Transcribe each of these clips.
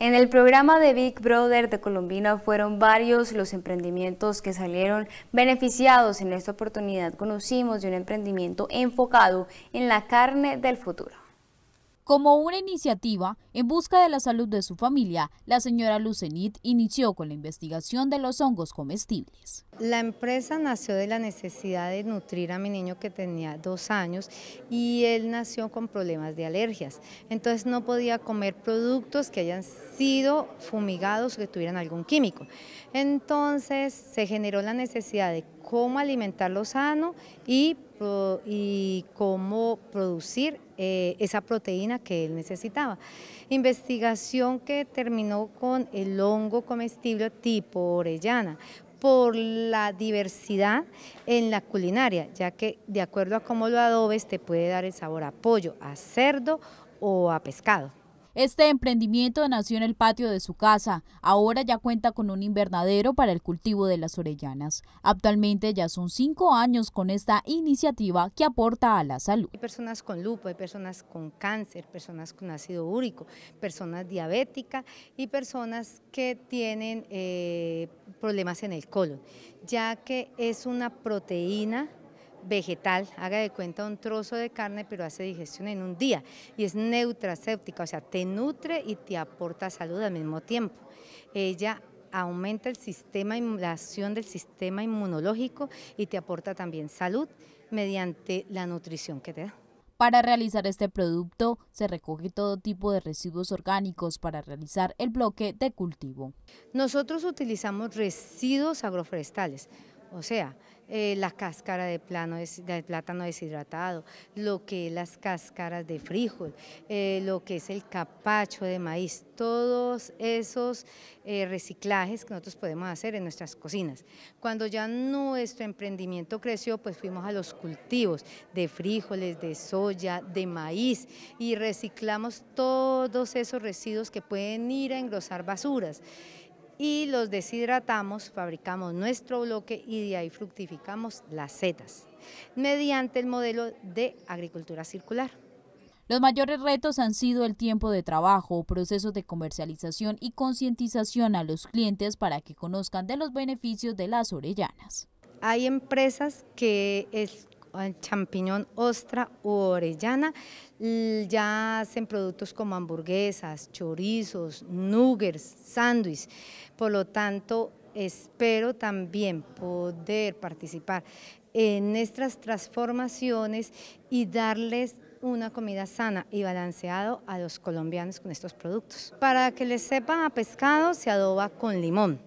En el programa de Big Brother de Colombina fueron varios los emprendimientos que salieron beneficiados. En esta oportunidad conocimos de un emprendimiento enfocado en la carne del futuro. Como una iniciativa en busca de la salud de su familia, la señora Lucenit inició con la investigación de los hongos comestibles. La empresa nació de la necesidad de nutrir a mi niño que tenía dos años y él nació con problemas de alergias. Entonces no podía comer productos que hayan sido fumigados o que tuvieran algún químico. Entonces se generó la necesidad de cómo alimentarlo sano y y cómo producir eh, esa proteína que él necesitaba. Investigación que terminó con el hongo comestible tipo orellana por la diversidad en la culinaria, ya que de acuerdo a cómo lo adobes te puede dar el sabor a pollo, a cerdo o a pescado. Este emprendimiento nació en el patio de su casa. Ahora ya cuenta con un invernadero para el cultivo de las orellanas. Actualmente ya son cinco años con esta iniciativa que aporta a la salud. Hay personas con lupo, hay personas con cáncer, personas con ácido úrico, personas diabéticas y personas que tienen eh, problemas en el colon, ya que es una proteína vegetal, haga de cuenta un trozo de carne, pero hace digestión en un día y es neutracéptica, o sea, te nutre y te aporta salud al mismo tiempo. Ella aumenta el sistema, la acción del sistema inmunológico y te aporta también salud mediante la nutrición que te da. Para realizar este producto se recoge todo tipo de residuos orgánicos para realizar el bloque de cultivo. Nosotros utilizamos residuos agroforestales, o sea, eh, la cáscara de, plátano deshidratado, lo que es las cáscaras de frijol, eh, lo que es el capacho de maíz, todos esos eh, reciclajes que nosotros podemos hacer en nuestras cocinas. Cuando ya nuestro emprendimiento creció, pues fuimos a los cultivos de frijoles, de soya, de maíz y reciclamos todos esos residuos que pueden ir a engrosar basuras y los deshidratamos, fabricamos nuestro bloque y de ahí fructificamos las setas, mediante el modelo de agricultura circular. Los mayores retos han sido el tiempo de trabajo, procesos de comercialización y concientización a los clientes para que conozcan de los beneficios de las orellanas. Hay empresas que champiñón ostra u orellana, ya hacen productos como hamburguesas, chorizos, nuggets, sándwiches, por lo tanto espero también poder participar en estas transformaciones y darles una comida sana y balanceado a los colombianos con estos productos. Para que les sepa a pescado se adoba con limón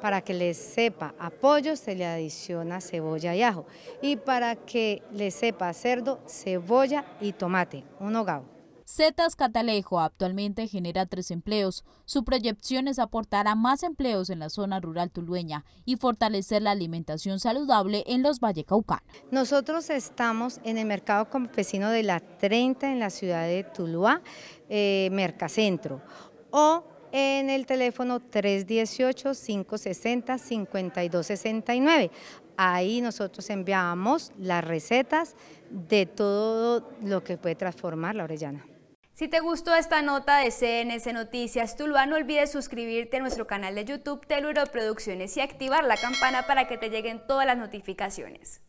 para que le sepa apoyo se le adiciona cebolla y ajo y para que le sepa cerdo, cebolla y tomate, un hogado. Zetas Catalejo actualmente genera tres empleos. Su proyección es aportar a más empleos en la zona rural tulueña y fortalecer la alimentación saludable en los vallecaucanos. Nosotros estamos en el mercado campesino de la 30 en la ciudad de Tuluá, eh, Mercacentro, o en el teléfono 318-560-5269. Ahí nosotros enviamos las recetas de todo lo que puede transformar la orellana. Si te gustó esta nota de CNS Noticias Tuluá, no olvides suscribirte a nuestro canal de YouTube Teluro Producciones y activar la campana para que te lleguen todas las notificaciones.